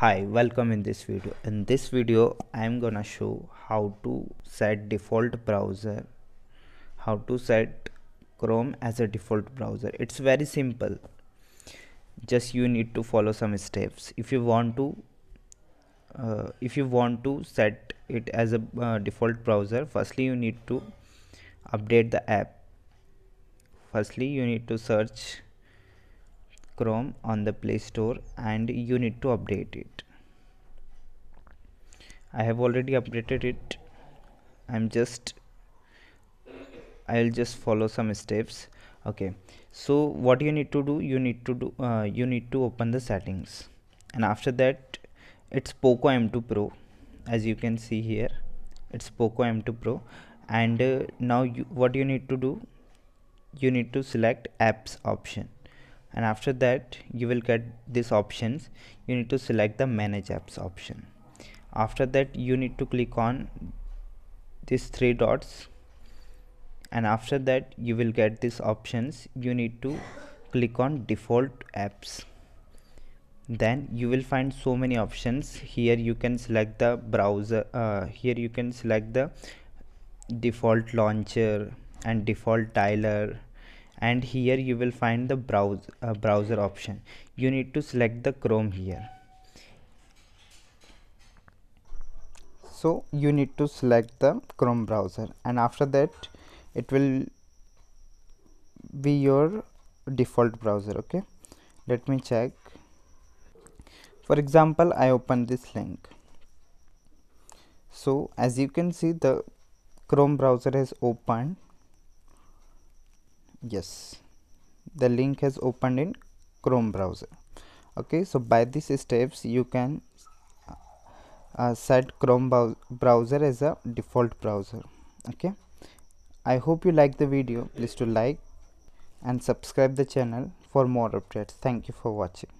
hi welcome in this video in this video i'm gonna show how to set default browser how to set chrome as a default browser it's very simple just you need to follow some steps if you want to uh, if you want to set it as a uh, default browser firstly you need to update the app firstly you need to search Chrome on the Play Store and you need to update it. I have already updated it. I'm just I'll just follow some steps. Okay. So what you need to do, you need to do uh, you need to open the settings and after that it's Poco M2 Pro as you can see here. It's Poco M2 Pro and uh, now you, what you need to do you need to select apps option and after that you will get these options you need to select the manage apps option after that you need to click on these three dots and after that you will get these options you need to click on default apps then you will find so many options here you can select the browser uh, here you can select the default launcher and default dialer and here you will find the browse uh, browser option you need to select the chrome here so you need to select the chrome browser and after that it will be your default browser okay let me check for example i open this link so as you can see the chrome browser has opened yes the link has opened in chrome browser okay so by these steps you can uh, uh set chrome browser as a default browser okay i hope you like the video please to like and subscribe the channel for more updates thank you for watching